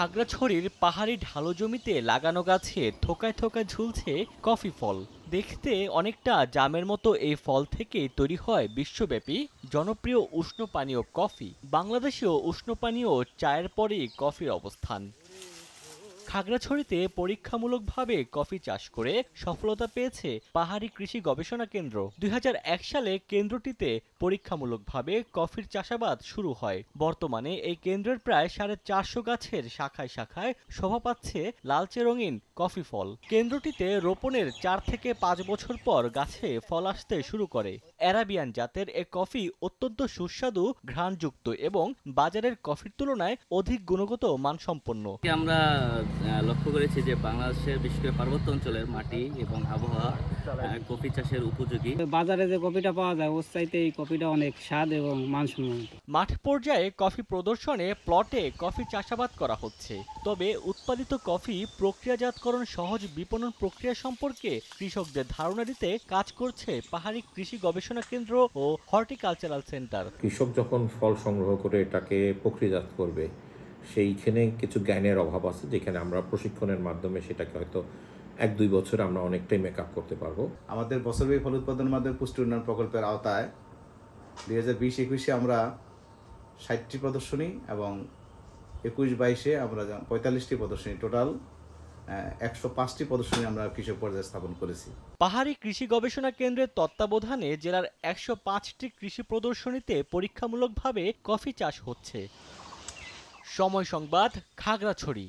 খাগড়াছড়ির পাহাড়ি ঢালো জমিতে লাগানো গাছে থোকায় থোকায় ঝুলছে কফি ফল দেখতে অনেকটা জামের মতো এই ফল থেকে তৈরি হয় বিশ্বব্যাপী জনপ্রিয় উষ্ণ পানীয় কফি বাংলাদেশেও উষ্ণ পানীয় চায়ের পরেই কফির অবস্থান খাগড়াছড়িতে পরীক্ষামূলকভাবে কফি চাষ করে সফলতা পেয়েছে পাহাড়ি কৃষি গবেষণা কেন্দ্র দুই সালে কেন্দ্রটিতে পরীক্ষামূলকভাবে কফির চাষাবাদ শুরু হয় বর্তমানে এই কেন্দ্রের প্রায় সাড়ে চারশো গাছের শাখায় শাখায় শোভা পাচ্ছে লালচে রঙিন কফি ফল কেন্দ্রটিতে রোপণের চার থেকে পাঁচ বছর পর গাছে ফল আসতে শুরু করে অ্যারাবিয়ান জাতের এ কফি অত্যন্ত সুস্বাদু ঘ্রাণযুক্ত এবং বাজারের কফির তুলনায় অধিক গুণগত মানসম্পন্ন আমরা লক্ষ্য করেছি যে বাংলাদেশের বিশেষ করে পার্বত্য অঞ্চলের মাটি এবং আবহাওয়া কপি চাষের উপযোগী বাজারে যে কপিটা পাওয়া যায় ওর এই কফিটা অনেক স্বাদ এবং মানসম্মত মাঠ পর্যায়ে কফি প্রদর্শনে প্লটে কফি চাষাবাদ করা হচ্ছে তবে উৎপাদিত কফি প্রক্রিয়াজাতকরণ সহজ বিপণন প্রক্রিয়া সম্পর্কে কৃষকদের ধারণা দিতে কাজ করছে পাহাড়ি কৃষি গবেষণা কেন্দ্র ও হর্টিকালচারাল সেন্টার কৃষক যখন ফল সংগ্রহ করে এটাকে প্রক্রিয়াজাত করবে সেইখানে কিছু জ্ঞানের অভাব আছে যেখানে আমরা প্রশিক্ষণের মাধ্যমে সেটাকে হয়তো এক দুই বছর আমরা অনেকটাই মেক আপ করতে পারবো আমাদের বছরব্যাপী ফল উৎপাদন মাধ্যমে পুষ্টি উন্নয়ন প্রকল্পের আওতায় দুই হাজার বিশ একুশে আমরা ষাটটি প্রদর্শনী এবং একুশ বাইশে আমরা পঁয়তাল্লিশটি প্রদর্শনী টোটাল একশো পাঁচটি প্রদর্শনী আমরা কৃষক পর্যায়ে স্থাপন করেছি পাহাড়ি কৃষি গবেষণা কেন্দ্রের তত্ত্বাবধানে জেলার একশো পাঁচটি কৃষি প্রদর্শনীতে পরীক্ষামূলকভাবে কফি চাষ হচ্ছে সময় সংবাদ খাগড়াছড়ি